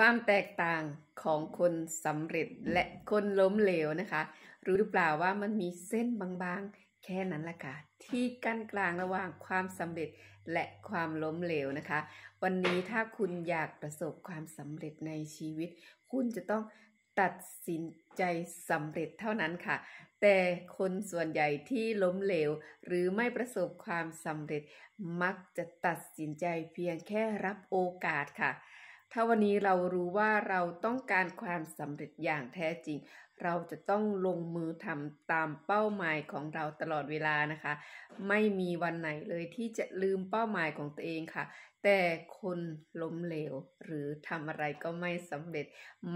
ความแตกต่างของคนสำเร็จและคนล้มเหลวนะคะรู้หรือเปล่าว่ามันมีเส้นบางๆแค่นั้นละค่ะที่กั้นกลางระหว่างความสำเร็จและความล้มเหลวนะคะ วันนี้ถ้าคุณอยากประสบความสำเร็จในชีวิต คุณจะต้องตัดสินใจสำเร็จเท่านั้นค่ะ แต่คนส่วนใหญ่ที่ล้มเหลว หรือไม่ประสบความสำเร็จมักจะตัดสินใจเพียงแค่รับโอกาสค่ะถ้าวันนี้เรารู้ว่าเราต้องการความสำเร็จอย่างแท้จริง เราจะต้องลงมือทำตามเป้าหมายของเราตลอดเวลานะคะ ไม่มีวันไหนเลยที่จะลืมเป้าหมายของตัวเองค่ะ แต่คนล้มเหลวหรือทำอะไรก็ไม่สำเร็จ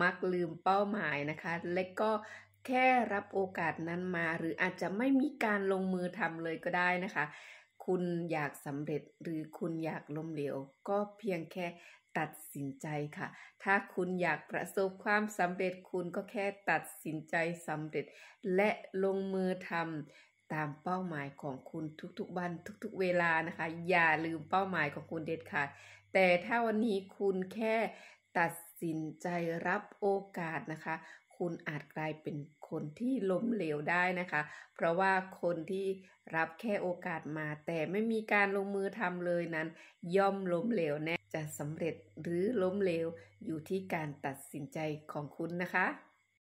มักลืมเป้าหมายนะคะ และก็แค่รับโอกาสนั้นมาหรืออาจจะไม่มีการลงมือทำเลยก็ได้นะคะคุณอยากสำเร็จหรือคุณอยากล้มเหลวก็เพียงแค่ตัดสินใจค่ะ ถ้าคุณอยากประสบความสำเร็จคุณก็แค่ตัดสินใจสำเร็จ และลงมือทำตามเป้าหมายของคุณทุกๆวันทุกๆเวลานะคะ อย่าลืมเป้าหมายของคุณเด็ดขาดแต่ถ้าวันนี้คุณแค่ตัดสินใจรับโอกาสนะคะคุณอาจกลายเป็นคนที่ล้มเหลวได้นะคะ เพราะว่าคนที่รับแค่โอกาสมาแต่ไม่มีการลงมือทำเลยนั้น ย่อมล้มเหลวแน่จะสำเร็จหรือล้มเหลวอยู่ที่การตัดสินใจของคุณนะคะ